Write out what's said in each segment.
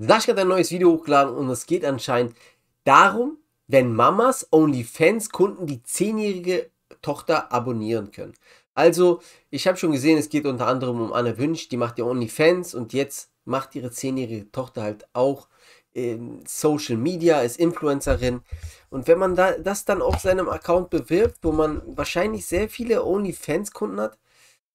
Sascha hat ein neues Video hochgeladen und es geht anscheinend darum, wenn Mamas OnlyFans-Kunden die zehnjährige Tochter abonnieren können. Also, ich habe schon gesehen, es geht unter anderem um Anne Wünsch, die macht ja OnlyFans und jetzt macht ihre zehnjährige Tochter halt auch ähm, Social Media, ist Influencerin. Und wenn man da, das dann auf seinem Account bewirbt, wo man wahrscheinlich sehr viele OnlyFans-Kunden hat,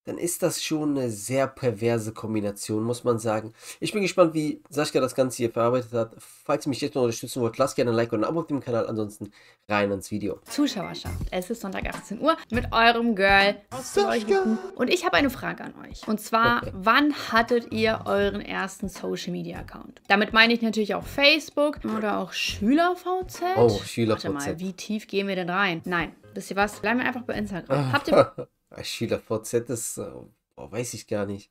dann ist das schon eine sehr perverse Kombination, muss man sagen. Ich bin gespannt, wie Sascha das Ganze hier verarbeitet hat. Falls ihr mich jetzt noch unterstützen wollt, lasst gerne ein Like und ein Abo auf dem Kanal. Ansonsten rein ins Video. Zuschauerschaft, es ist Sonntag 18 Uhr mit eurem Girl. Sascha. Und ich habe eine Frage an euch. Und zwar, okay. wann hattet ihr euren ersten Social Media Account? Damit meine ich natürlich auch Facebook oder auch SchülerVZ. Oh, SchülerVZ. Warte mal, wie tief gehen wir denn rein? Nein, wisst ihr was? Bleiben wir einfach bei Instagram. Habt ihr... Schüler VZ ist, oh, weiß ich gar nicht.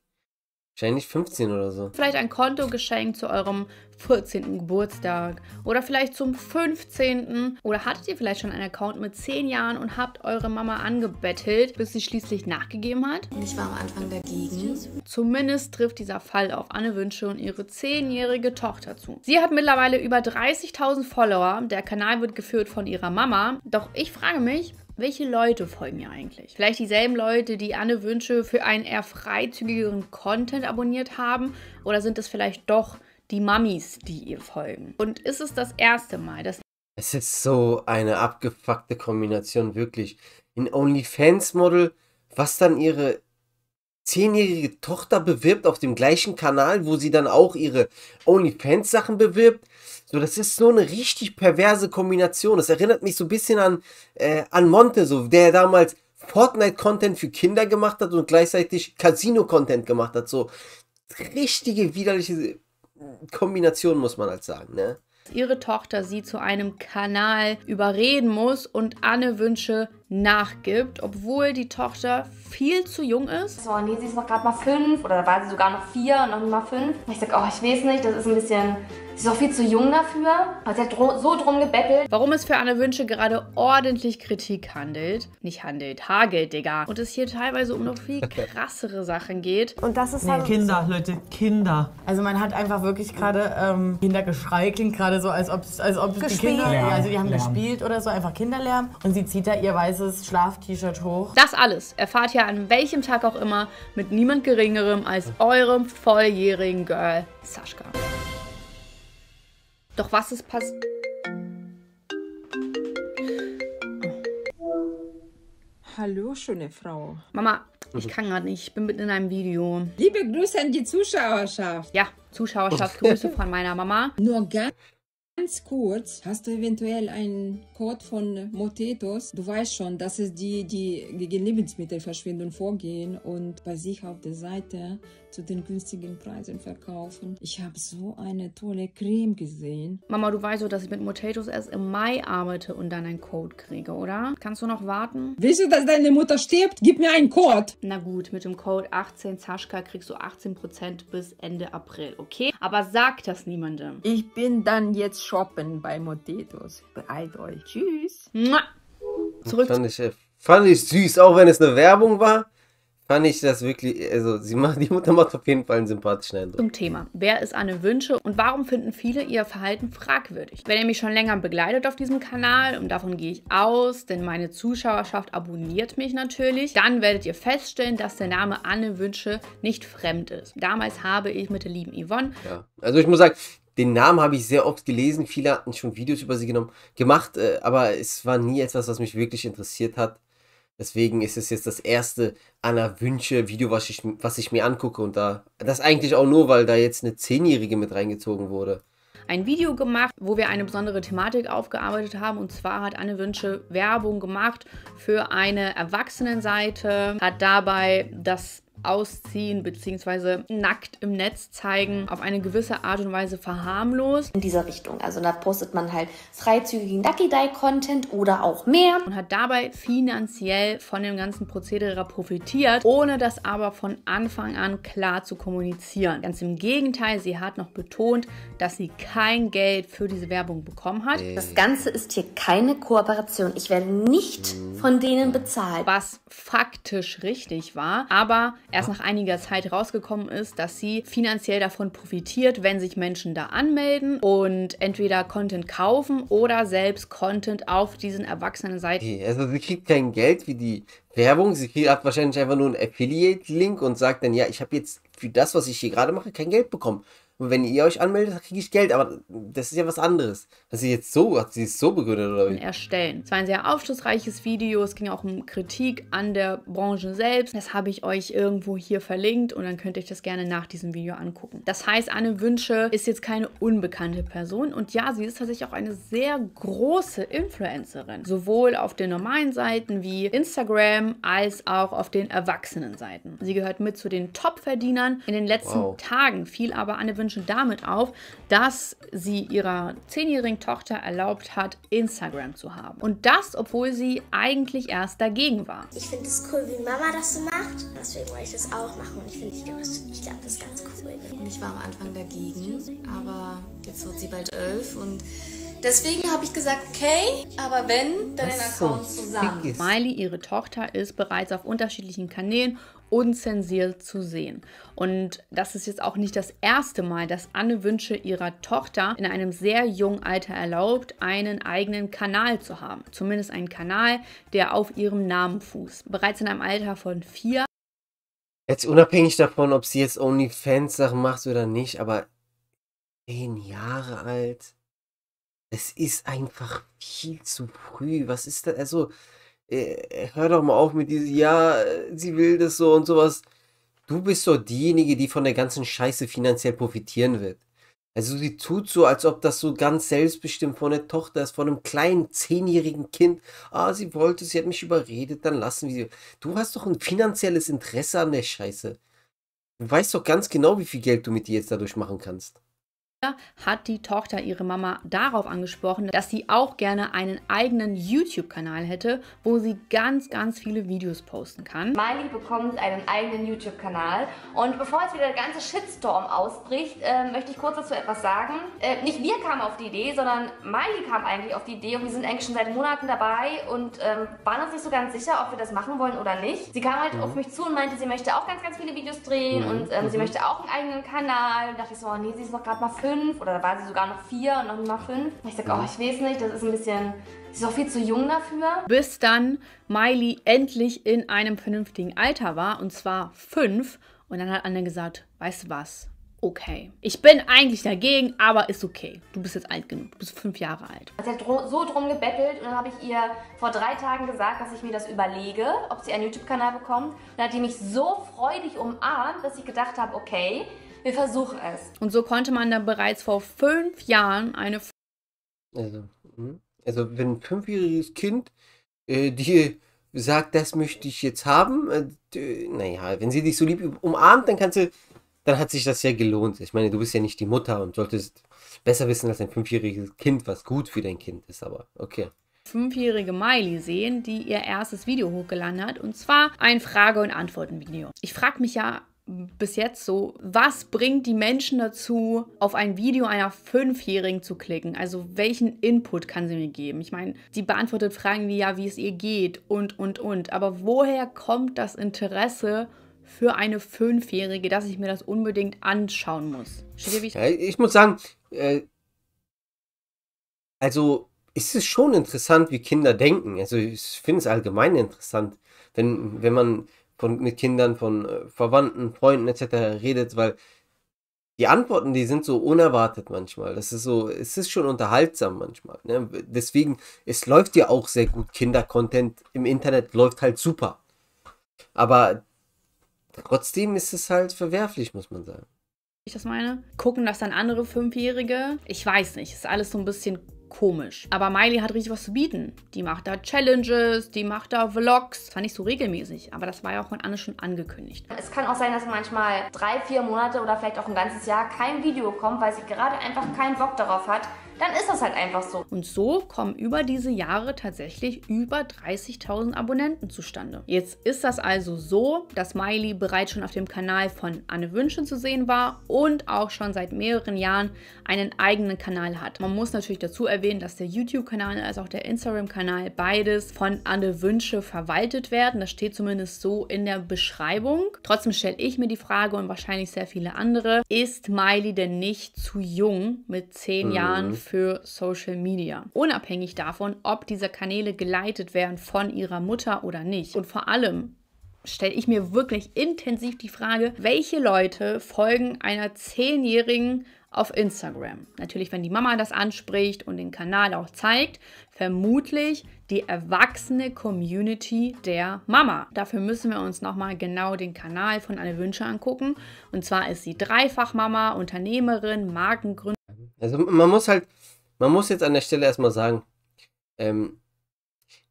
Wahrscheinlich 15 oder so. Vielleicht ein Kontogeschenk zu eurem 14. Geburtstag oder vielleicht zum 15. Oder hattet ihr vielleicht schon einen Account mit 10 Jahren und habt eure Mama angebettelt, bis sie schließlich nachgegeben hat? Ich war am Anfang dagegen. Zumindest trifft dieser Fall auf Anne Wünsche und ihre 10-jährige Tochter zu. Sie hat mittlerweile über 30.000 Follower. Der Kanal wird geführt von ihrer Mama. Doch ich frage mich, welche Leute folgen ihr eigentlich? Vielleicht dieselben Leute, die Anne Wünsche für einen eher freizügigeren Content abonniert haben? Oder sind es vielleicht doch die Mummies, die ihr folgen? Und ist es das erste Mal, dass. Es ist so eine abgefuckte Kombination, wirklich. Ein OnlyFans-Model, was dann ihre zehnjährige Tochter bewirbt auf dem gleichen Kanal, wo sie dann auch ihre OnlyFans-Sachen bewirbt. So, das ist so eine richtig perverse Kombination. Das erinnert mich so ein bisschen an, äh, an Monte, so, der damals Fortnite-Content für Kinder gemacht hat und gleichzeitig Casino-Content gemacht hat. So richtige widerliche äh, Kombination, muss man halt sagen, ne? ihre Tochter sie zu einem Kanal überreden muss und Anne Wünsche nachgibt, obwohl die Tochter viel zu jung ist. So, nee, sie ist noch gerade mal fünf oder da war sie sogar noch vier und noch mal fünf. ich sag, oh, ich weiß nicht, das ist ein bisschen Sie ist auch viel zu jung dafür. Aber sie hat so drum gebettelt. Warum es für Anne Wünsche gerade ordentlich Kritik handelt. Nicht handelt, hagelt, Digga. Und es hier teilweise um noch viel krassere Sachen geht. Und das ist nee. halt... Kinder, Leute, Kinder. Also man hat einfach wirklich gerade... Ähm, Kindergeschrei klingt gerade so, als ob, als ob die Kinder... Lärm. Also die haben Lärm. gespielt oder so, einfach Kinderlärm. Und sie zieht da ihr weißes Schlaf-T-Shirt hoch. Das alles erfahrt ihr an welchem Tag auch immer mit niemand Geringerem als eurem volljährigen Girl Sascha. Doch was ist passiert? Hallo, schöne Frau. Mama, ich also kann gerade nicht. Ich bin mitten in einem Video. Liebe Grüße an die Zuschauerschaft. Ja, Zuschauerschaft. Grüße von meiner Mama. Nur ganz. Ganz kurz, hast du eventuell einen Code von Motetos? Du weißt schon, dass es die, die gegen Lebensmittelverschwendung vorgehen und bei sich auf der Seite zu den günstigen Preisen verkaufen. Ich habe so eine tolle Creme gesehen. Mama, du weißt doch, dass ich mit Motetos erst im Mai arbeite und dann einen Code kriege, oder? Kannst du noch warten? Willst du, dass deine Mutter stirbt? Gib mir einen Code! Na gut, mit dem Code 18 Zaschka kriegst du 18% bis Ende April, okay? Aber sag das niemandem. Ich bin dann jetzt shoppen bei Motetos. Beeilt euch. Tschüss. Mua. Zurück. Fand ich, äh, fand ich süß, auch wenn es eine Werbung war. Fand ich das wirklich, also sie macht, die Mutter macht auf jeden Fall einen sympathischen Eindruck. Zum Thema, wer ist Anne Wünsche und warum finden viele ihr Verhalten fragwürdig? Wenn ihr mich schon länger begleitet auf diesem Kanal, und davon gehe ich aus, denn meine Zuschauerschaft abonniert mich natürlich, dann werdet ihr feststellen, dass der Name Anne Wünsche nicht fremd ist. Damals habe ich mit der lieben Yvonne... Ja, also ich muss sagen, den Namen habe ich sehr oft gelesen, viele hatten schon Videos über sie genommen, gemacht, äh, aber es war nie etwas, was mich wirklich interessiert hat. Deswegen ist es jetzt das erste Anna Wünsche Video, was ich, was ich mir angucke. Und da, das eigentlich auch nur, weil da jetzt eine Zehnjährige mit reingezogen wurde ein Video gemacht, wo wir eine besondere Thematik aufgearbeitet haben. Und zwar hat Anne Wünsche Werbung gemacht für eine Erwachsenenseite, hat dabei das ausziehen bzw. nackt im Netz zeigen, auf eine gewisse Art und Weise verharmlost. In dieser Richtung. Also da postet man halt freizügigen Ducky Dye Content oder auch mehr. Und hat dabei finanziell von dem ganzen Prozedere profitiert, ohne das aber von Anfang an klar zu kommunizieren. Ganz im Gegenteil, sie hat noch betont, dass sie kein Geld für diese Werbung bekommen hat. Das Ganze ist hier keine Kooperation. Ich werde nicht von denen bezahlt. Was faktisch richtig war, aber erst nach einiger Zeit rausgekommen ist, dass sie finanziell davon profitiert, wenn sich Menschen da anmelden und entweder Content kaufen oder selbst Content auf diesen erwachsenen Seiten. also sie kriegt kein Geld wie die Werbung, sie kriegt wahrscheinlich einfach nur einen Affiliate-Link und sagt dann, ja, ich habe jetzt für das, was ich hier gerade mache, kein Geld bekommen. Und wenn ihr euch anmeldet, kriege ich Geld. Aber das ist ja was anderes. Hat sie jetzt so, hat sie es so begründet oder wie? Erstellen. Es war ein sehr aufschlussreiches Video. Es ging auch um Kritik an der Branche selbst. Das habe ich euch irgendwo hier verlinkt und dann könnt ihr euch das gerne nach diesem Video angucken. Das heißt, Anne Wünsche ist jetzt keine unbekannte Person. Und ja, sie ist tatsächlich auch eine sehr große Influencerin. Sowohl auf den normalen Seiten wie Instagram als auch auf den Erwachsenenseiten. Sie gehört mit zu den Top-Verdienern. In den letzten wow. Tagen fiel aber Anne Wünsche Menschen damit auf, dass sie ihrer zehnjährigen Tochter erlaubt hat, Instagram zu haben. Und das, obwohl sie eigentlich erst dagegen war. Ich finde es cool, wie Mama das so macht. Deswegen wollte ich das auch machen. Und ich finde, ich glaube, glaub, das ist ganz cool. Ich war am Anfang dagegen, aber jetzt wird sie bald elf und Deswegen habe ich gesagt, okay, aber wenn, dann den Account zusammen. Miley, ihre Tochter, ist bereits auf unterschiedlichen Kanälen unzensiert zu sehen. Und das ist jetzt auch nicht das erste Mal, dass Anne Wünsche ihrer Tochter in einem sehr jungen Alter erlaubt, einen eigenen Kanal zu haben. Zumindest einen Kanal, der auf ihrem Namen fußt. Bereits in einem Alter von vier. Jetzt unabhängig davon, ob sie jetzt OnlyFans-Sachen macht oder nicht, aber zehn Jahre alt es ist einfach viel zu früh. Was ist da? Also, äh, hör doch mal auf mit diesem, ja, sie will das so und sowas. Du bist doch diejenige, die von der ganzen Scheiße finanziell profitieren wird. Also sie tut so, als ob das so ganz selbstbestimmt von der Tochter ist, von einem kleinen zehnjährigen Kind. Ah, sie wollte, sie hat mich überredet, dann lassen wir sie. Du hast doch ein finanzielles Interesse an der Scheiße. Du weißt doch ganz genau, wie viel Geld du mit dir jetzt dadurch machen kannst hat die Tochter ihre Mama darauf angesprochen, dass sie auch gerne einen eigenen YouTube-Kanal hätte, wo sie ganz, ganz viele Videos posten kann. Miley bekommt einen eigenen YouTube-Kanal und bevor jetzt wieder der ganze Shitstorm ausbricht, äh, möchte ich kurz dazu etwas sagen. Äh, nicht wir kamen auf die Idee, sondern Miley kam eigentlich auf die Idee und wir sind eigentlich schon seit Monaten dabei und ähm, waren uns nicht so ganz sicher, ob wir das machen wollen oder nicht. Sie kam halt mhm. auf mich zu und meinte, sie möchte auch ganz, ganz viele Videos drehen mhm. und ähm, mhm. sie möchte auch einen eigenen Kanal. Und dachte ich so, oh nee, sie ist noch gerade mal fünf fünf oder da war sie sogar noch vier und noch mal fünf. Und ich sage, oh, ich weiß nicht, das ist ein bisschen, sie ist auch viel zu jung dafür. Bis dann Miley endlich in einem vernünftigen Alter war und zwar fünf. Und dann hat Anne gesagt, weißt du was? Okay. Ich bin eigentlich dagegen, aber ist okay. Du bist jetzt alt genug. Du bist fünf Jahre alt. Sie hat so drum gebettelt und dann habe ich ihr vor drei Tagen gesagt, dass ich mir das überlege, ob sie einen YouTube-Kanal bekommt. Dann hat die mich so freudig umarmt, dass ich gedacht habe, okay, wir versuchen es. Und so konnte man dann bereits vor fünf Jahren eine. Also, hm? also wenn ein fünfjähriges Kind äh, dir sagt, das möchte ich jetzt haben, äh, naja, wenn sie dich so lieb umarmt, dann kannst du, dann hat sich das ja gelohnt. Ich meine, du bist ja nicht die Mutter und solltest besser wissen, dass ein fünfjähriges Kind was gut für dein Kind ist, aber okay fünfjährige Miley sehen, die ihr erstes Video hochgeladen hat, und zwar ein Frage- und Antworten-Video. Ich frage mich ja bis jetzt so, was bringt die Menschen dazu, auf ein Video einer Fünfjährigen zu klicken? Also welchen Input kann sie mir geben? Ich meine, sie beantwortet Fragen wie ja, wie es ihr geht und, und, und. Aber woher kommt das Interesse für eine Fünfjährige, dass ich mir das unbedingt anschauen muss? Ich, muss sagen, äh, also ist es schon interessant, wie Kinder denken. Also ich finde es allgemein interessant, wenn, wenn man von, mit Kindern, von äh, Verwandten, Freunden etc. redet, weil die Antworten, die sind so unerwartet manchmal. Das ist so, es ist schon unterhaltsam manchmal. Ne? Deswegen, es läuft ja auch sehr gut. Kindercontent im Internet läuft halt super. Aber trotzdem ist es halt verwerflich, muss man sagen. Ich das meine? Gucken das dann andere Fünfjährige? Ich weiß nicht. Ist alles so ein bisschen komisch. Aber Miley hat richtig was zu bieten. Die macht da Challenges, die macht da Vlogs. Das Zwar nicht so regelmäßig, aber das war ja auch von Anne schon angekündigt. Es kann auch sein, dass manchmal drei, vier Monate oder vielleicht auch ein ganzes Jahr kein Video kommt, weil sie gerade einfach keinen Bock darauf hat, dann ist das halt einfach so. Und so kommen über diese Jahre tatsächlich über 30.000 Abonnenten zustande. Jetzt ist das also so, dass Miley bereits schon auf dem Kanal von Anne Wünsche zu sehen war und auch schon seit mehreren Jahren einen eigenen Kanal hat. Man muss natürlich dazu erwähnen, dass der YouTube-Kanal als auch der Instagram-Kanal beides von Anne Wünsche verwaltet werden. Das steht zumindest so in der Beschreibung. Trotzdem stelle ich mir die Frage und wahrscheinlich sehr viele andere, ist Miley denn nicht zu jung mit 10 mhm. Jahren für Social Media. Unabhängig davon, ob diese Kanäle geleitet werden von ihrer Mutter oder nicht. Und vor allem, stelle ich mir wirklich intensiv die Frage, welche Leute folgen einer zehnjährigen auf Instagram? Natürlich, wenn die Mama das anspricht und den Kanal auch zeigt, vermutlich die erwachsene Community der Mama. Dafür müssen wir uns nochmal genau den Kanal von Anne Wünsche angucken. Und zwar ist sie Dreifachmama, Unternehmerin, Markengründerin. Also man muss halt, man muss jetzt an der Stelle erstmal sagen, ähm,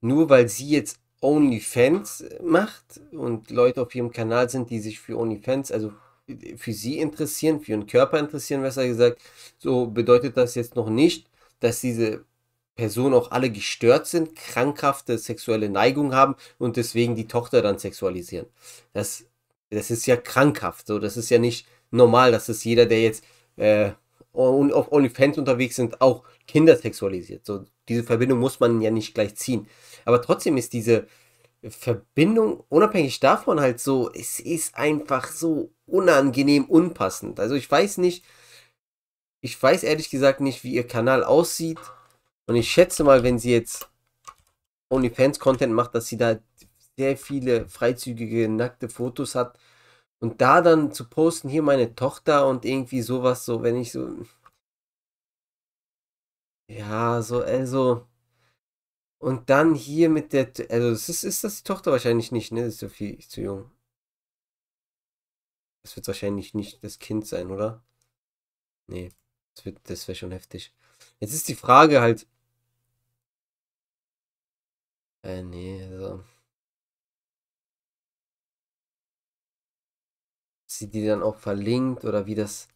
nur weil sie jetzt OnlyFans macht und Leute auf ihrem Kanal sind, die sich für OnlyFans, also für sie interessieren, für ihren Körper interessieren, besser gesagt, so bedeutet das jetzt noch nicht, dass diese Personen auch alle gestört sind, krankhafte sexuelle Neigung haben und deswegen die Tochter dann sexualisieren. Das, das ist ja krankhaft, so das ist ja nicht normal, dass es jeder, der jetzt äh, und auf OnlyFans unterwegs sind, auch Kinder sexualisiert. So, diese Verbindung muss man ja nicht gleich ziehen. Aber trotzdem ist diese Verbindung, unabhängig davon halt so, es ist einfach so unangenehm unpassend. Also ich weiß nicht, ich weiß ehrlich gesagt nicht, wie ihr Kanal aussieht. Und ich schätze mal, wenn sie jetzt OnlyFans-Content macht, dass sie da sehr viele freizügige, nackte Fotos hat und da dann zu posten, hier meine Tochter und irgendwie sowas, so, wenn ich so. Ja, so, also. Und dann hier mit der. Also, es ist, ist das die Tochter wahrscheinlich nicht, ne? Das ist so viel zu jung. Das wird wahrscheinlich nicht das Kind sein, oder? Nee, das, wird, das wäre schon heftig. Jetzt ist die Frage halt. Äh, nee, also. sie die dann auch verlinkt oder wie das.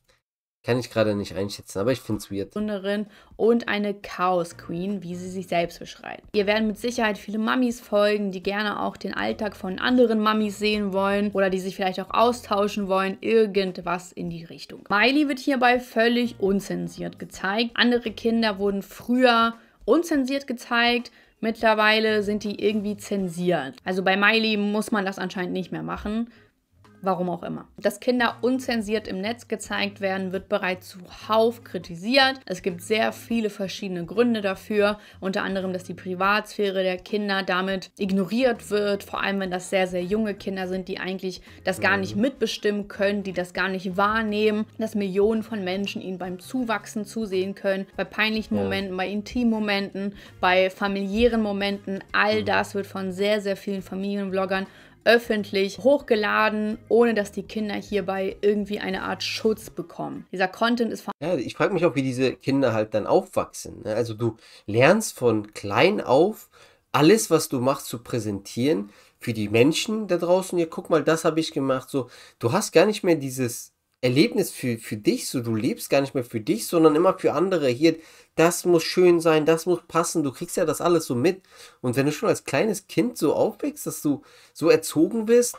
Kann ich gerade nicht einschätzen, aber ich finde es weird. Gründerin und eine Chaos Queen, wie sie sich selbst beschreibt. Ihr werden mit Sicherheit viele Mummies folgen, die gerne auch den Alltag von anderen Mummies sehen wollen oder die sich vielleicht auch austauschen wollen, irgendwas in die Richtung. Miley wird hierbei völlig unzensiert gezeigt. Andere Kinder wurden früher unzensiert gezeigt. Mittlerweile sind die irgendwie zensiert. Also bei Miley muss man das anscheinend nicht mehr machen warum auch immer. Dass Kinder unzensiert im Netz gezeigt werden, wird bereits zuhauf kritisiert. Es gibt sehr viele verschiedene Gründe dafür, unter anderem, dass die Privatsphäre der Kinder damit ignoriert wird, vor allem wenn das sehr, sehr junge Kinder sind, die eigentlich das gar nicht mitbestimmen können, die das gar nicht wahrnehmen, dass Millionen von Menschen ihnen beim Zuwachsen zusehen können, bei peinlichen Momenten, bei intimen Momenten, bei familiären Momenten. All mhm. das wird von sehr, sehr vielen Familienvloggern öffentlich hochgeladen, ohne dass die Kinder hierbei irgendwie eine Art Schutz bekommen. Dieser Content ist ja, ich frage mich auch, wie diese Kinder halt dann aufwachsen. Ne? Also du lernst von klein auf alles, was du machst, zu präsentieren für die Menschen da draußen. Ja, guck mal, das habe ich gemacht. So, du hast gar nicht mehr dieses Erlebnis für, für dich, so du lebst gar nicht mehr für dich, sondern immer für andere. Hier, das muss schön sein, das muss passen, du kriegst ja das alles so mit. Und wenn du schon als kleines Kind so aufwächst, dass du so erzogen bist,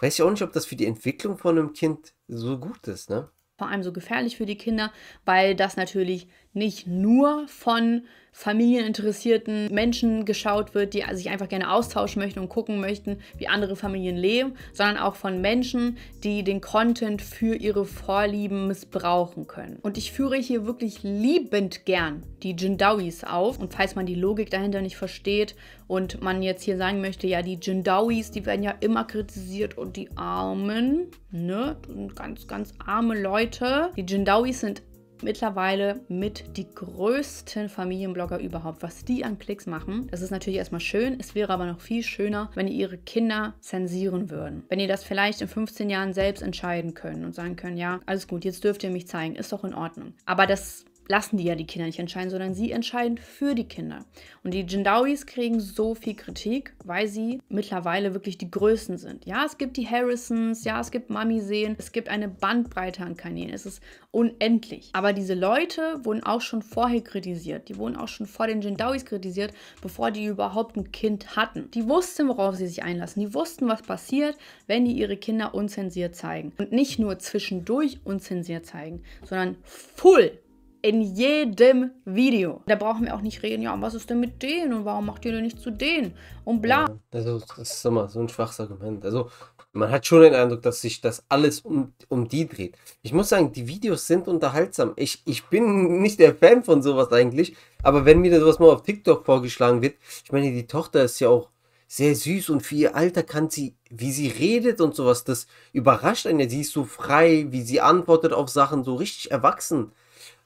weiß ich auch nicht, ob das für die Entwicklung von einem Kind so gut ist, ne? Vor allem so gefährlich für die Kinder, weil das natürlich nicht nur von familieninteressierten Menschen geschaut wird, die sich einfach gerne austauschen möchten und gucken möchten, wie andere Familien leben, sondern auch von Menschen, die den Content für ihre Vorlieben missbrauchen können. Und ich führe hier wirklich liebend gern die Jindawis auf. Und falls man die Logik dahinter nicht versteht und man jetzt hier sagen möchte, ja, die Jindawis, die werden ja immer kritisiert und die Armen, ne, sind ganz, ganz arme Leute. Die Jindawis sind mittlerweile mit die größten Familienblogger überhaupt, was die an Klicks machen. Das ist natürlich erstmal schön, es wäre aber noch viel schöner, wenn ihr ihre Kinder zensieren würden. Wenn ihr das vielleicht in 15 Jahren selbst entscheiden können und sagen können, ja, alles gut, jetzt dürft ihr mich zeigen, ist doch in Ordnung. Aber das lassen die ja die Kinder nicht entscheiden, sondern sie entscheiden für die Kinder. Und die Jindawis kriegen so viel Kritik, weil sie mittlerweile wirklich die Größen sind. Ja, es gibt die Harrisons, ja, es gibt Mami-Seen, es gibt eine Bandbreite an Kanälen, es ist unendlich. Aber diese Leute wurden auch schon vorher kritisiert, die wurden auch schon vor den Jindawis kritisiert, bevor die überhaupt ein Kind hatten. Die wussten, worauf sie sich einlassen, die wussten, was passiert, wenn die ihre Kinder unzensiert zeigen. Und nicht nur zwischendurch unzensiert zeigen, sondern full in jedem Video. Da brauchen wir auch nicht reden, ja, was ist denn mit denen und warum macht ihr denn nicht zu denen und bla. Also, das ist immer so ein schwaches Argument. Also, man hat schon den Eindruck, dass sich das alles um, um die dreht. Ich muss sagen, die Videos sind unterhaltsam. Ich, ich bin nicht der Fan von sowas eigentlich, aber wenn mir sowas mal auf TikTok vorgeschlagen wird, ich meine, die Tochter ist ja auch sehr süß und für ihr Alter kann sie, wie sie redet und sowas, das überrascht einen. Sie ist so frei, wie sie antwortet auf Sachen, so richtig erwachsen.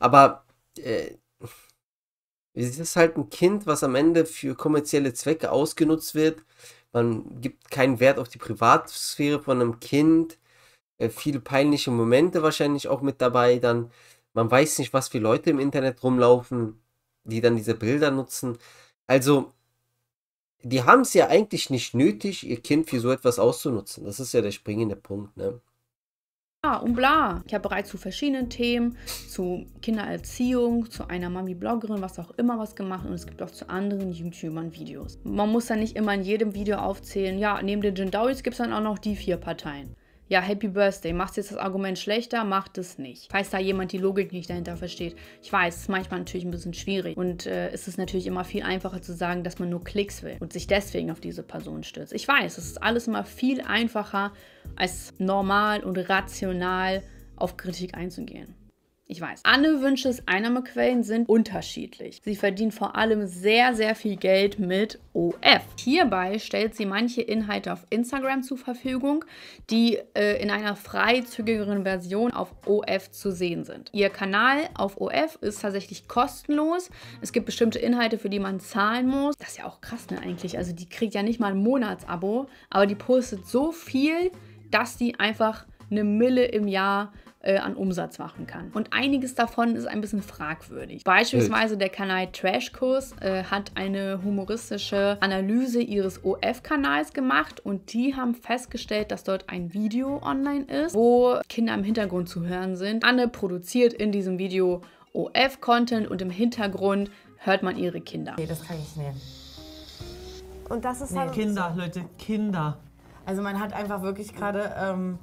Aber äh, es ist halt ein Kind, was am Ende für kommerzielle Zwecke ausgenutzt wird. Man gibt keinen Wert auf die Privatsphäre von einem Kind. Äh, viele peinliche Momente wahrscheinlich auch mit dabei. Dann, man weiß nicht, was für Leute im Internet rumlaufen, die dann diese Bilder nutzen. Also, die haben es ja eigentlich nicht nötig, ihr Kind für so etwas auszunutzen. Das ist ja der springende Punkt, ne? Ah, und bla. Ich habe bereits zu verschiedenen Themen, zu Kindererziehung, zu einer Mami-Bloggerin, was auch immer was gemacht und es gibt auch zu anderen YouTubern Videos. Man muss dann nicht immer in jedem Video aufzählen, ja, neben den Jindawis gibt es dann auch noch die vier Parteien ja, Happy Birthday, machst jetzt das Argument schlechter, macht es nicht. Falls da jemand die Logik nicht dahinter versteht. Ich weiß, es ist manchmal natürlich ein bisschen schwierig und äh, ist es ist natürlich immer viel einfacher zu sagen, dass man nur Klicks will und sich deswegen auf diese Person stürzt. Ich weiß, es ist alles immer viel einfacher als normal und rational auf Kritik einzugehen. Ich weiß. Anne Wünsches Einnahmequellen sind unterschiedlich. Sie verdient vor allem sehr, sehr viel Geld mit OF. Hierbei stellt sie manche Inhalte auf Instagram zur Verfügung, die äh, in einer freizügigeren Version auf OF zu sehen sind. Ihr Kanal auf OF ist tatsächlich kostenlos. Es gibt bestimmte Inhalte, für die man zahlen muss. Das ist ja auch krass, ne, eigentlich. Also die kriegt ja nicht mal ein Monatsabo, aber die postet so viel, dass die einfach eine Mille im Jahr äh, an Umsatz machen kann. Und einiges davon ist ein bisschen fragwürdig. Beispielsweise der Kanal Trashkurs äh, hat eine humoristische Analyse ihres OF-Kanals gemacht und die haben festgestellt, dass dort ein Video online ist, wo Kinder im Hintergrund zu hören sind. Anne produziert in diesem Video OF-Content und im Hintergrund hört man ihre Kinder. Nee, das kann ich nehmen. Und das ist nee, halt Kinder, so. Leute, Kinder. Also man hat einfach wirklich gerade ähm,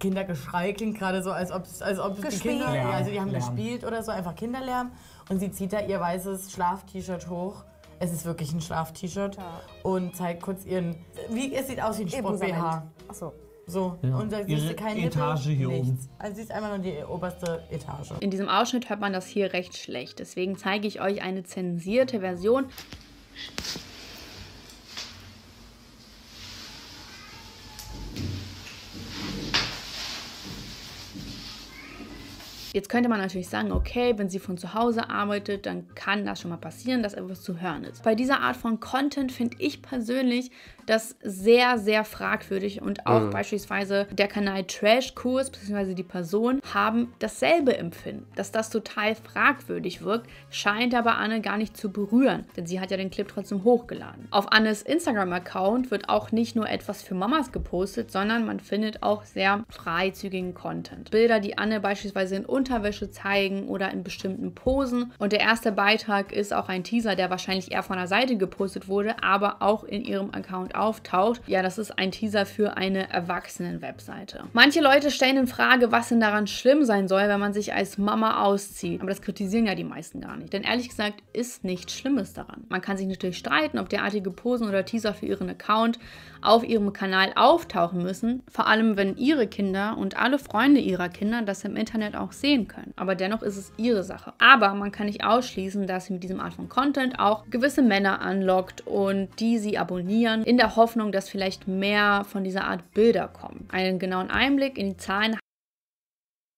Kindergeschrei klingt gerade so, als ob, als ob die Kinder, Lärm, also die haben Lärm. gespielt oder so, einfach Kinderlärm. Und sie zieht da ihr weißes Schlaf-T-Shirt hoch. Es ist wirklich ein Schlaf-T-Shirt. Ja. Und zeigt kurz ihren, wie es sieht aus wie ein Sport-BH. Ach so. ja. und da siehst du keine Etage hier nichts. oben. Also siehst einfach nur die oberste Etage. In diesem Ausschnitt hört man das hier recht schlecht. Deswegen zeige ich euch eine zensierte Version. Jetzt könnte man natürlich sagen, okay, wenn sie von zu Hause arbeitet, dann kann das schon mal passieren, dass etwas zu hören ist. Bei dieser Art von Content finde ich persönlich das sehr, sehr fragwürdig und auch mhm. beispielsweise der Kanal Trash Kurs bzw. die Person haben dasselbe Empfinden. Dass das total fragwürdig wirkt, scheint aber Anne gar nicht zu berühren, denn sie hat ja den Clip trotzdem hochgeladen. Auf Annes Instagram-Account wird auch nicht nur etwas für Mamas gepostet, sondern man findet auch sehr freizügigen Content. Bilder, die Anne beispielsweise in Unterwäsche zeigen oder in bestimmten Posen. Und der erste Beitrag ist auch ein Teaser, der wahrscheinlich eher von der Seite gepostet wurde, aber auch in ihrem Account auftaucht. Ja, das ist ein Teaser für eine Erwachsenen-Webseite. Manche Leute stellen in Frage, was denn daran schlimm sein soll, wenn man sich als Mama auszieht. Aber das kritisieren ja die meisten gar nicht. Denn ehrlich gesagt ist nichts Schlimmes daran. Man kann sich natürlich streiten, ob derartige Posen oder Teaser für ihren Account auf ihrem Kanal auftauchen müssen. Vor allem, wenn ihre Kinder und alle Freunde ihrer Kinder das im Internet auch sehen verstehen können. Aber dennoch ist es ihre Sache. Aber man kann nicht ausschließen, dass sie mit diesem Art von Content auch gewisse Männer anlockt und die sie abonnieren, in der Hoffnung, dass vielleicht mehr von dieser Art Bilder kommen. Einen genauen Einblick in die Zahlen.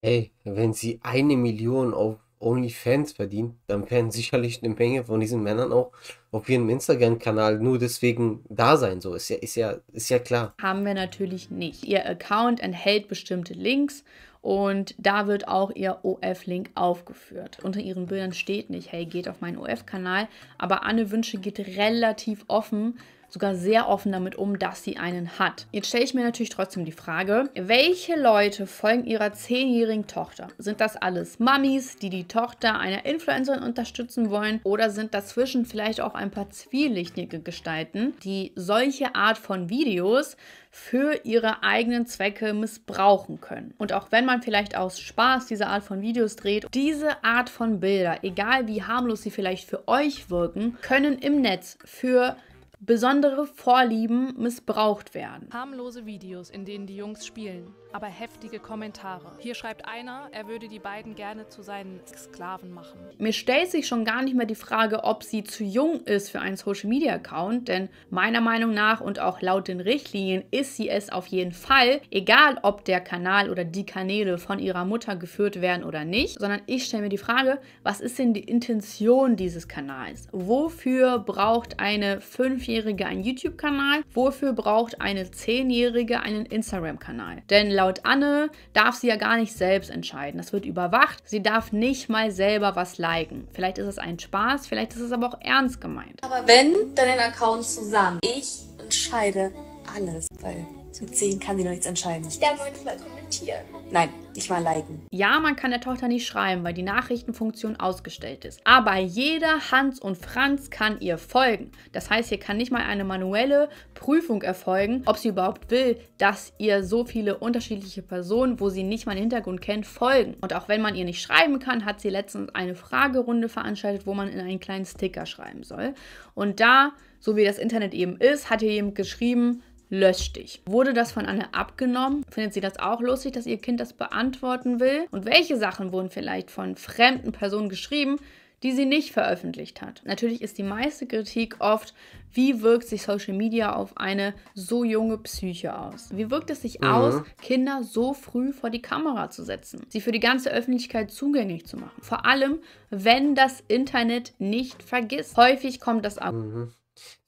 Hey, wenn sie eine Million auf OnlyFans verdient, dann werden sicherlich eine Menge von diesen Männern auch auf ihrem Instagram-Kanal nur deswegen da sein. So ist ja, ist ja, ist ja klar. Haben wir natürlich nicht. Ihr Account enthält bestimmte Links und da wird auch ihr OF-Link aufgeführt. Unter ihren Bildern steht nicht, hey, geht auf meinen OF-Kanal. Aber Anne Wünsche geht relativ offen sogar sehr offen damit um, dass sie einen hat. Jetzt stelle ich mir natürlich trotzdem die Frage, welche Leute folgen ihrer zehnjährigen Tochter? Sind das alles Mummies, die die Tochter einer Influencerin unterstützen wollen? Oder sind dazwischen vielleicht auch ein paar zwielichtige Gestalten, die solche Art von Videos für ihre eigenen Zwecke missbrauchen können? Und auch wenn man vielleicht aus Spaß diese Art von Videos dreht, diese Art von Bilder, egal wie harmlos sie vielleicht für euch wirken, können im Netz für besondere Vorlieben missbraucht werden. Harmlose Videos, in denen die Jungs spielen, aber heftige Kommentare. Hier schreibt einer, er würde die beiden gerne zu seinen Sklaven machen. Mir stellt sich schon gar nicht mehr die Frage, ob sie zu jung ist für einen Social Media Account, denn meiner Meinung nach und auch laut den Richtlinien ist sie es auf jeden Fall, egal ob der Kanal oder die Kanäle von ihrer Mutter geführt werden oder nicht, sondern ich stelle mir die Frage, was ist denn die Intention dieses Kanals? Wofür braucht eine fünfjährige 5 einen YouTube-Kanal? Wofür braucht eine 10-Jährige einen Instagram-Kanal? Denn laut Anne darf sie ja gar nicht selbst entscheiden. Das wird überwacht. Sie darf nicht mal selber was liken. Vielleicht ist es ein Spaß, vielleicht ist es aber auch ernst gemeint. Aber wenn, dann den Account zusammen. Ich entscheide alles, weil mit zehn kann sie noch nichts entscheiden. Ich darf mal kommentieren. Nein, ich mal liken. Ja, man kann der Tochter nicht schreiben, weil die Nachrichtenfunktion ausgestellt ist. Aber jeder Hans und Franz kann ihr folgen. Das heißt, hier kann nicht mal eine manuelle Prüfung erfolgen, ob sie überhaupt will, dass ihr so viele unterschiedliche Personen, wo sie nicht mal den Hintergrund kennt, folgen. Und auch wenn man ihr nicht schreiben kann, hat sie letztens eine Fragerunde veranstaltet, wo man in einen kleinen Sticker schreiben soll. Und da, so wie das Internet eben ist, hat ihr jemand geschrieben, lösch dich. Wurde das von Anne abgenommen? Findet sie das auch lustig, dass ihr Kind das beantworten will? Und welche Sachen wurden vielleicht von fremden Personen geschrieben? die sie nicht veröffentlicht hat. Natürlich ist die meiste Kritik oft, wie wirkt sich Social Media auf eine so junge Psyche aus? Wie wirkt es sich mhm. aus, Kinder so früh vor die Kamera zu setzen, sie für die ganze Öffentlichkeit zugänglich zu machen? Vor allem, wenn das Internet nicht vergisst. Häufig kommt das ab. Mhm.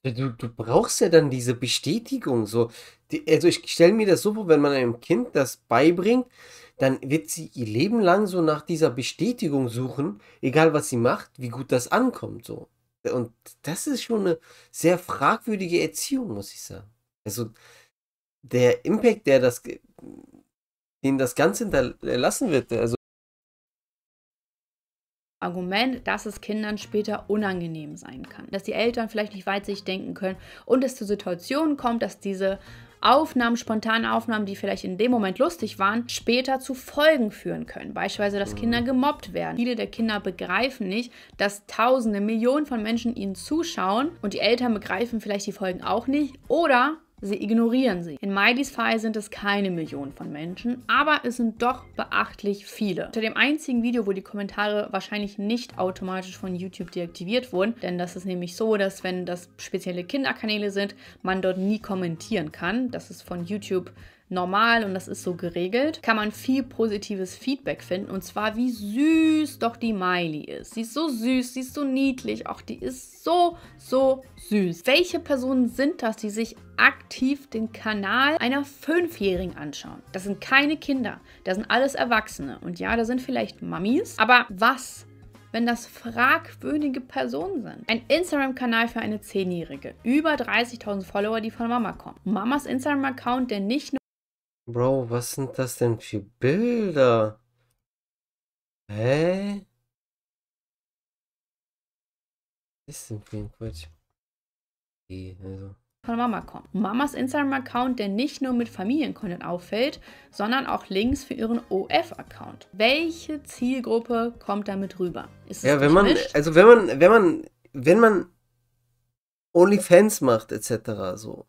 Du, du brauchst ja dann diese Bestätigung. So. Die, also ich stelle mir das so vor, wenn man einem Kind das beibringt, dann wird sie ihr Leben lang so nach dieser Bestätigung suchen, egal was sie macht, wie gut das ankommt. So. Und das ist schon eine sehr fragwürdige Erziehung, muss ich sagen. Also der Impact, der das, den das Ganze hinterlassen wird, also Argument, dass es Kindern später unangenehm sein kann, dass die Eltern vielleicht nicht weitsichtig denken können und es zu Situationen kommt, dass diese Aufnahmen, spontane Aufnahmen, die vielleicht in dem Moment lustig waren, später zu Folgen führen können. Beispielsweise, dass Kinder mhm. gemobbt werden. Viele der Kinder begreifen nicht, dass Tausende, Millionen von Menschen ihnen zuschauen und die Eltern begreifen vielleicht die Folgen auch nicht. Oder Sie ignorieren sie. In Miley's Fall sind es keine Millionen von Menschen, aber es sind doch beachtlich viele. Unter dem einzigen Video, wo die Kommentare wahrscheinlich nicht automatisch von YouTube deaktiviert wurden, denn das ist nämlich so, dass wenn das spezielle Kinderkanäle sind, man dort nie kommentieren kann. Das ist von YouTube normal und das ist so geregelt, kann man viel positives Feedback finden. Und zwar, wie süß doch die Miley ist. Sie ist so süß, sie ist so niedlich. Auch die ist so, so süß. Welche Personen sind das, die sich aktiv den Kanal einer Fünfjährigen anschauen? Das sind keine Kinder, das sind alles Erwachsene. Und ja, da sind vielleicht Mamis. Aber was wenn das fragwürdige Personen sind. Ein Instagram-Kanal für eine 10-Jährige. Über 30.000 Follower, die von Mama kommen. Mamas Instagram-Account, der nicht nur Bro, was sind das denn für Bilder? Hä? Was ist denn für ein Quatsch? also von Mama kommen. Mamas Instagram-Account, der nicht nur mit Familiencontent auffällt, sondern auch Links für ihren OF-Account. Welche Zielgruppe kommt damit rüber? Ist es ja, wenn man, also wenn man, wenn man, wenn man OnlyFans macht, etc., so,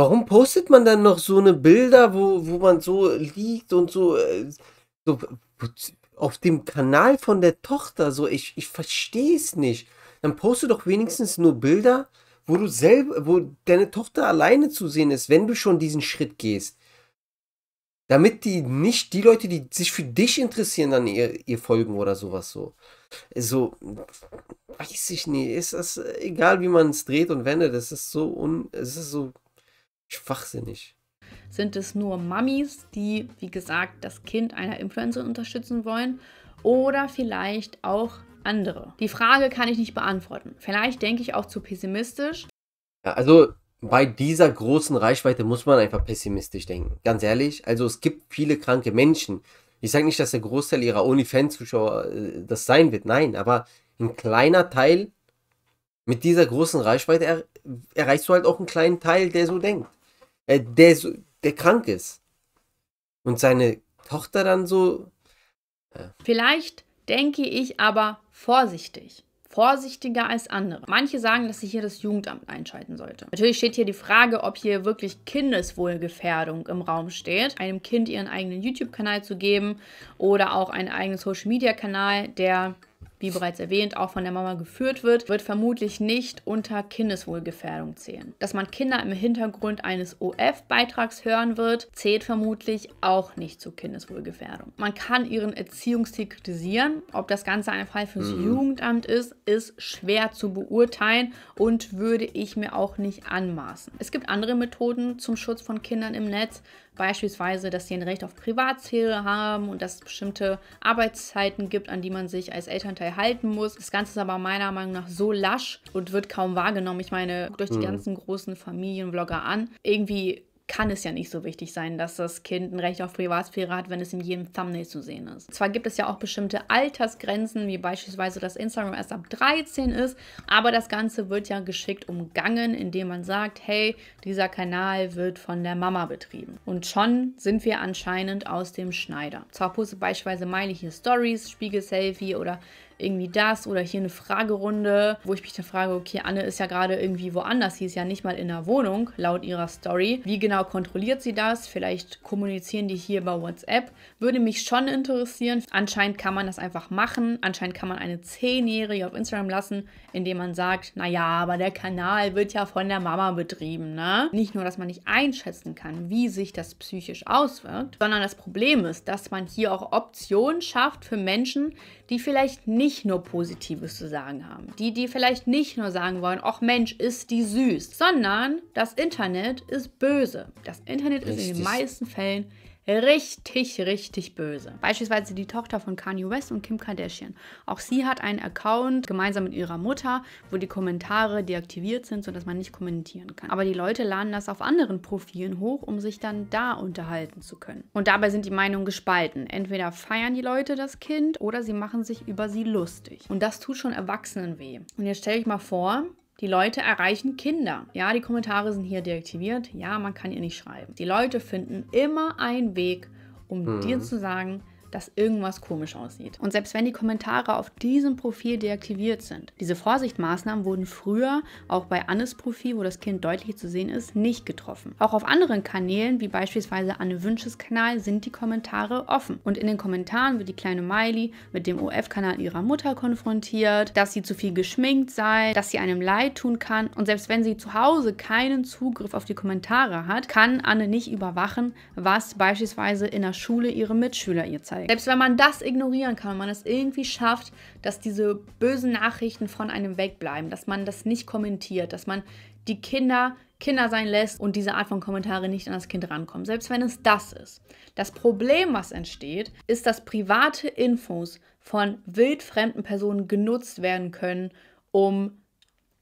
Warum postet man dann noch so eine Bilder, wo, wo man so liegt und so, äh, so auf dem Kanal von der Tochter? So, ich, ich verstehe es nicht. Dann poste doch wenigstens nur Bilder, wo du selber, wo deine Tochter alleine zu sehen ist, wenn du schon diesen Schritt gehst. Damit die nicht, die Leute, die sich für dich interessieren, dann ihr, ihr folgen oder sowas so. So, weiß ich nicht. Ist das egal, wie man es dreht und wendet, das ist so un, es ist so Schwachsinnig. Sind es nur Mummies, die, wie gesagt, das Kind einer Influencerin unterstützen wollen? Oder vielleicht auch andere? Die Frage kann ich nicht beantworten. Vielleicht denke ich auch zu pessimistisch. Ja, also bei dieser großen Reichweite muss man einfach pessimistisch denken. Ganz ehrlich, also es gibt viele kranke Menschen. Ich sage nicht, dass der Großteil ihrer OnlyFans-Zuschauer äh, das sein wird. Nein, aber ein kleiner Teil mit dieser großen Reichweite er erreichst du halt auch einen kleinen Teil, der so denkt äh, der, so, der krank ist. Und seine Tochter dann so. Ja. Vielleicht denke ich aber vorsichtig. Vorsichtiger als andere. Manche sagen, dass sich hier das Jugendamt einschalten sollte. Natürlich steht hier die Frage, ob hier wirklich Kindeswohlgefährdung im Raum steht. Einem Kind ihren eigenen YouTube-Kanal zu geben oder auch einen eigenen Social-Media-Kanal, der wie bereits erwähnt, auch von der Mama geführt wird, wird vermutlich nicht unter Kindeswohlgefährdung zählen. Dass man Kinder im Hintergrund eines OF-Beitrags hören wird, zählt vermutlich auch nicht zu Kindeswohlgefährdung. Man kann ihren Erziehungsstil kritisieren. Ob das Ganze ein Fall fürs mhm. Jugendamt ist, ist schwer zu beurteilen und würde ich mir auch nicht anmaßen. Es gibt andere Methoden zum Schutz von Kindern im Netz. Beispielsweise, dass sie ein Recht auf Privatsphäre haben und dass es bestimmte Arbeitszeiten gibt, an die man sich als Elternteil halten muss. Das Ganze ist aber meiner Meinung nach so lasch und wird kaum wahrgenommen. Ich meine, durch die mhm. ganzen großen Familienvlogger an. Irgendwie kann es ja nicht so wichtig sein, dass das Kind ein Recht auf Privatsphäre hat, wenn es in jedem Thumbnail zu sehen ist. Zwar gibt es ja auch bestimmte Altersgrenzen, wie beispielsweise, dass Instagram erst ab 13 ist, aber das Ganze wird ja geschickt umgangen, indem man sagt, hey, dieser Kanal wird von der Mama betrieben. Und schon sind wir anscheinend aus dem Schneider. Zwar poste beispielsweise meine hier Stories, Spiegel-Selfie oder irgendwie das oder hier eine Fragerunde, wo ich mich dann frage, okay, Anne ist ja gerade irgendwie woanders, sie ist ja nicht mal in der Wohnung, laut ihrer Story. Wie genau kontrolliert sie das? Vielleicht kommunizieren die hier über WhatsApp. Würde mich schon interessieren. Anscheinend kann man das einfach machen. Anscheinend kann man eine Zehnjährige auf Instagram lassen, indem man sagt, naja, aber der Kanal wird ja von der Mama betrieben, ne? Nicht nur, dass man nicht einschätzen kann, wie sich das psychisch auswirkt, sondern das Problem ist, dass man hier auch Optionen schafft für Menschen, die vielleicht nicht nicht nur Positives zu sagen haben, die, die vielleicht nicht nur sagen wollen, ach Mensch, ist die süß, sondern das Internet ist böse. Das Internet Richtig. ist in den meisten Fällen richtig, richtig böse. Beispielsweise die Tochter von Kanye West und Kim Kardashian. Auch sie hat einen Account gemeinsam mit ihrer Mutter, wo die Kommentare deaktiviert sind, sodass man nicht kommentieren kann. Aber die Leute laden das auf anderen Profilen hoch, um sich dann da unterhalten zu können. Und dabei sind die Meinungen gespalten. Entweder feiern die Leute das Kind oder sie machen sich über sie lustig. Und das tut schon Erwachsenen weh. Und jetzt stelle ich mal vor, die Leute erreichen Kinder. Ja, die Kommentare sind hier deaktiviert. Ja, man kann ihr nicht schreiben. Die Leute finden immer einen Weg, um hm. dir zu sagen, dass irgendwas komisch aussieht. Und selbst wenn die Kommentare auf diesem Profil deaktiviert sind. Diese Vorsichtmaßnahmen wurden früher, auch bei Annes Profil, wo das Kind deutlich zu sehen ist, nicht getroffen. Auch auf anderen Kanälen, wie beispielsweise Anne Wünsches Kanal, sind die Kommentare offen. Und in den Kommentaren wird die kleine Miley mit dem OF-Kanal ihrer Mutter konfrontiert, dass sie zu viel geschminkt sei, dass sie einem leid tun kann. Und selbst wenn sie zu Hause keinen Zugriff auf die Kommentare hat, kann Anne nicht überwachen, was beispielsweise in der Schule ihre Mitschüler ihr zeigen zeigen. Selbst wenn man das ignorieren kann, wenn man es irgendwie schafft, dass diese bösen Nachrichten von einem wegbleiben, dass man das nicht kommentiert, dass man die Kinder Kinder sein lässt und diese Art von Kommentare nicht an das Kind rankommen, selbst wenn es das ist. Das Problem, was entsteht, ist, dass private Infos von wildfremden Personen genutzt werden können, um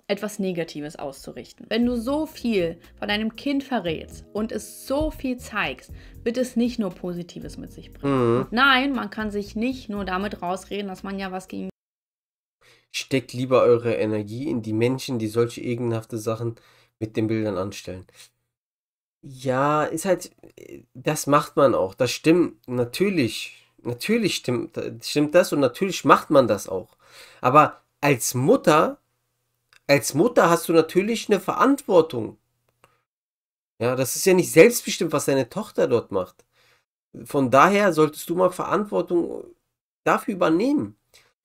etwas Negatives auszurichten. Wenn du so viel von deinem Kind verrätst und es so viel zeigst, wird es nicht nur Positives mit sich bringen. Mhm. Nein, man kann sich nicht nur damit rausreden, dass man ja was gegen. Steckt lieber eure Energie in die Menschen, die solche ekelhafte Sachen mit den Bildern anstellen. Ja, ist halt, das macht man auch. Das stimmt natürlich. Natürlich stimmt, stimmt das und natürlich macht man das auch. Aber als Mutter als Mutter hast du natürlich eine Verantwortung. Ja, das ist ja nicht selbstbestimmt, was deine Tochter dort macht. Von daher solltest du mal Verantwortung dafür übernehmen.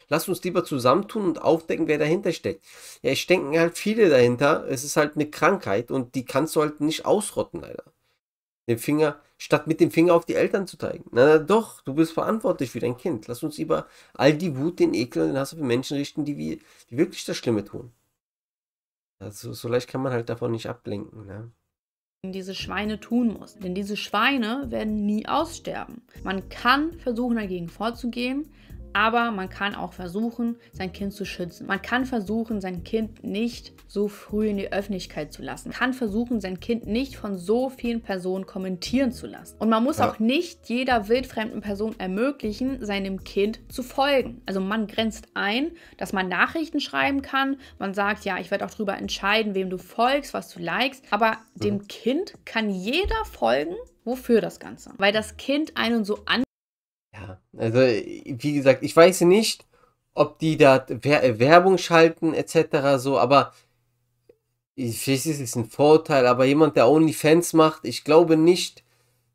Lass uns lieber zusammentun und aufdecken, wer dahinter steckt. Ja, ich denke halt viele dahinter. Es ist halt eine Krankheit und die kannst du halt nicht ausrotten, leider. Den Finger, statt mit dem Finger auf die Eltern zu zeigen. Na, na doch, du bist verantwortlich für dein Kind. Lass uns lieber all die Wut, den Ekel und den Hass auf Menschen richten, die, wir, die wirklich das Schlimme tun. Also so leicht kann man halt davon nicht ablenken, ne? diese Schweine tun muss. Denn diese Schweine werden nie aussterben. Man kann versuchen, dagegen vorzugehen, aber man kann auch versuchen, sein Kind zu schützen. Man kann versuchen, sein Kind nicht so früh in die Öffentlichkeit zu lassen. Man kann versuchen, sein Kind nicht von so vielen Personen kommentieren zu lassen. Und man muss ja. auch nicht jeder wildfremden Person ermöglichen, seinem Kind zu folgen. Also man grenzt ein, dass man Nachrichten schreiben kann. Man sagt, ja, ich werde auch darüber entscheiden, wem du folgst, was du likest. Aber dem mhm. Kind kann jeder folgen, wofür das Ganze. Weil das Kind einen so an also, wie gesagt, ich weiß nicht, ob die da äh, Werbung schalten etc. so, aber vielleicht ist es ein Vorteil, aber jemand, der OnlyFans macht, ich glaube nicht,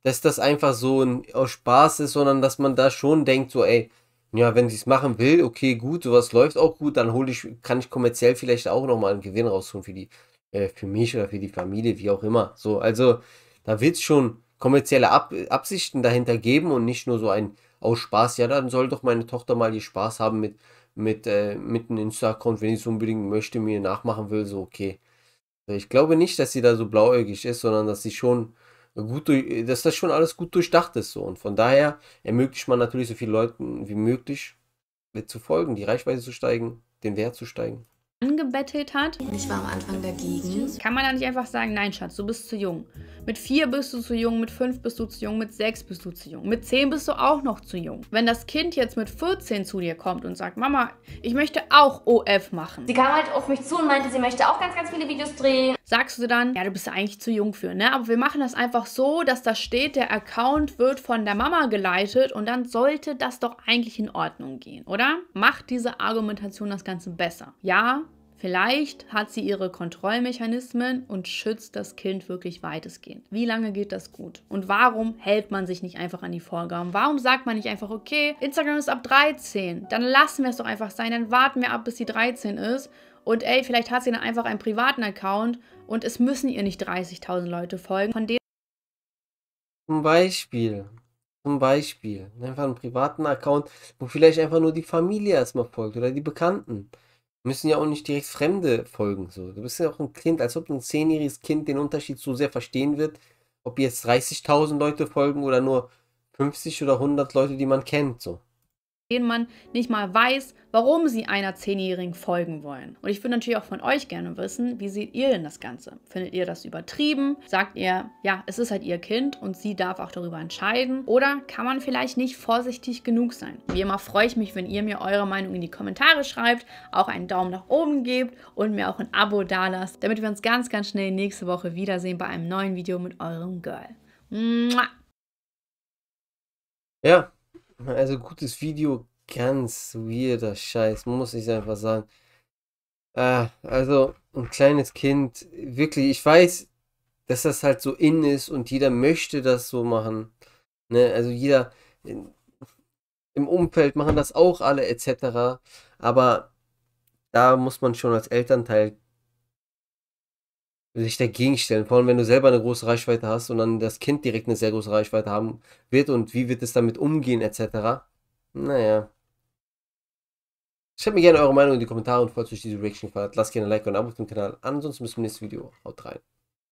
dass das einfach so ein äh, Spaß ist, sondern dass man da schon denkt, so, ey, ja, wenn sie es machen will, okay, gut, sowas läuft auch gut, dann hole ich, kann ich kommerziell vielleicht auch nochmal einen Gewinn rausholen für die, äh, für mich oder für die Familie, wie auch immer. So, also da wird es schon kommerzielle Ab Absichten dahinter geben und nicht nur so ein aus Spaß, ja, dann soll doch meine Tochter mal die Spaß haben mit, mit, äh, mit einem Insta-Account, wenn ich es unbedingt möchte, mir nachmachen will, so okay. Ich glaube nicht, dass sie da so blauäugig ist, sondern dass sie schon gut, durch, dass das schon alles gut durchdacht ist so. Und von daher ermöglicht man natürlich so vielen Leuten wie möglich mit zu folgen, die Reichweite zu steigen, den Wert zu steigen angebettelt hat. Ich war am Anfang dagegen. Kann man da nicht einfach sagen, nein, Schatz, du bist zu jung. Mit vier bist du zu jung, mit fünf bist du zu jung, mit sechs bist du zu jung, mit zehn bist du auch noch zu jung. Wenn das Kind jetzt mit 14 zu dir kommt und sagt, Mama, ich möchte auch OF machen. Sie kam halt auf mich zu und meinte, sie möchte auch ganz, ganz viele Videos drehen. Sagst du dann, ja, du bist ja eigentlich zu jung für, ne? Aber wir machen das einfach so, dass da steht, der Account wird von der Mama geleitet und dann sollte das doch eigentlich in Ordnung gehen, oder? Macht diese Argumentation das Ganze besser. Ja, Vielleicht hat sie ihre Kontrollmechanismen und schützt das Kind wirklich weitestgehend. Wie lange geht das gut? Und warum hält man sich nicht einfach an die Vorgaben? Warum sagt man nicht einfach, okay, Instagram ist ab 13, dann lassen wir es doch einfach sein, dann warten wir ab, bis sie 13 ist. Und ey, vielleicht hat sie dann einfach einen privaten Account und es müssen ihr nicht 30.000 Leute folgen. Von denen zum Beispiel, zum Beispiel, einfach einen privaten Account, wo vielleicht einfach nur die Familie erstmal folgt oder die Bekannten müssen ja auch nicht direkt Fremde folgen. So. Du bist ja auch ein Kind, als ob ein zehnjähriges Kind den Unterschied so sehr verstehen wird, ob jetzt 30.000 Leute folgen oder nur 50 oder 100 Leute, die man kennt. So denen man nicht mal weiß, warum sie einer Zehnjährigen folgen wollen. Und ich würde natürlich auch von euch gerne wissen, wie seht ihr denn das Ganze? Findet ihr das übertrieben? Sagt ihr, ja, es ist halt ihr Kind und sie darf auch darüber entscheiden? Oder kann man vielleicht nicht vorsichtig genug sein? Wie immer freue ich mich, wenn ihr mir eure Meinung in die Kommentare schreibt, auch einen Daumen nach oben gebt und mir auch ein Abo dalasst, damit wir uns ganz, ganz schnell nächste Woche wiedersehen bei einem neuen Video mit eurem Girl. Mua. Ja, also gutes Video, ganz weirder Scheiß, muss ich einfach sagen. Ah, also ein kleines Kind, wirklich, ich weiß, dass das halt so in ist und jeder möchte das so machen. Ne? Also jeder in, im Umfeld machen das auch alle etc. Aber da muss man schon als Elternteil sich dagegen stellen. Vor allem, wenn du selber eine große Reichweite hast und dann das Kind direkt eine sehr große Reichweite haben wird und wie wird es damit umgehen, etc. Naja. Schreibt mir gerne eure Meinung in die Kommentare und falls euch diese Reaction gefallen hat, lasst gerne ein Like und ein Abo auf dem Kanal. Ansonsten bis zum nächsten Video. Haut rein.